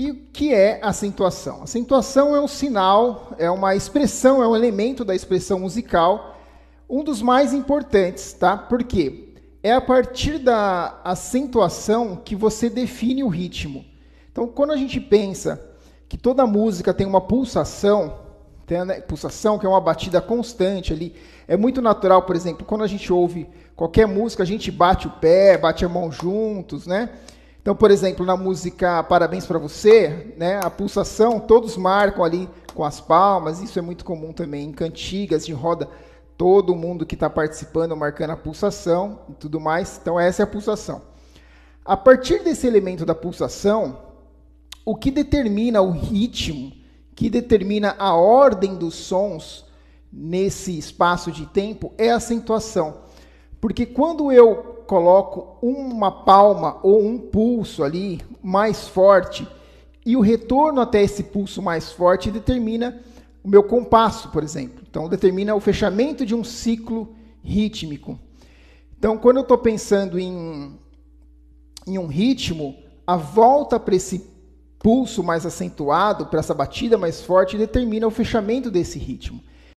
E o que é acentuação? Acentuação é um sinal, é uma expressão, é um elemento da expressão musical, um dos mais importantes, tá? Por quê? É a partir da acentuação que você define o ritmo. Então, quando a gente pensa que toda música tem uma pulsação, tem a né, pulsação que é uma batida constante ali, é muito natural, por exemplo, quando a gente ouve qualquer música, a gente bate o pé, bate a mão juntos, né? Então, por exemplo, na música Parabéns para você, né, a pulsação todos marcam ali com as palmas. Isso é muito comum também em cantigas de roda, todo mundo que está participando marcando a pulsação e tudo mais. Então, essa é a pulsação. A partir desse elemento da pulsação, o que determina o ritmo, que determina a ordem dos sons nesse espaço de tempo é a acentuação. Porque quando eu coloco uma palma ou um pulso ali mais forte e o retorno até esse pulso mais forte determina o meu compasso, por exemplo. Então, determina o fechamento de um ciclo rítmico. Então, quando eu estou pensando em, em um ritmo, a volta para esse pulso mais acentuado, para essa batida mais forte, determina o fechamento desse ritmo.